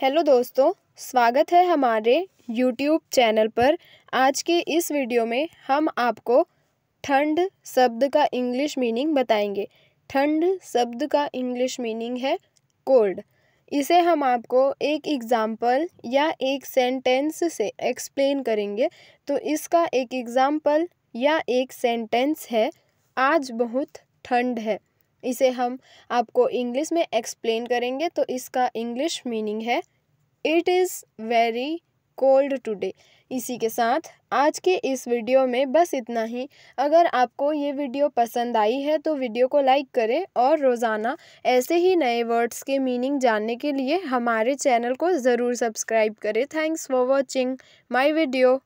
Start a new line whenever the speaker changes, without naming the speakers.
hello दोस्तों स्वागत है हमारे यूट्यूब चैनल पर आज के इस वीडियो में हम आपको ठंड शब्द का इंग्लिश मीनिंग बताएंगे ठंड शब्द का इंग्लिश मीनिंग है कोल्ड इसे हम आपको एक एग्ज़ाम्पल या एक सेंटेंस से एक्सप्लेन करेंगे तो इसका एक एग्ज़ाम्पल या एक सेंटेंस है आज बहुत ठंड है इसे हम आपको इंग्लिश में एक्सप्लेन करेंगे तो इसका इंग्लिश मीनिंग है it is very cold today इसी के साथ आज के इस वीडियो में बस इतना ही अगर आपको ये वीडियो पसंद आई है तो वीडियो को लाइक करें और रोज़ाना ऐसे ही नए वर्ड्स के मीनिंग जानने के लिए हमारे चैनल को ज़रूर सब्सक्राइब करें thanks for watching my video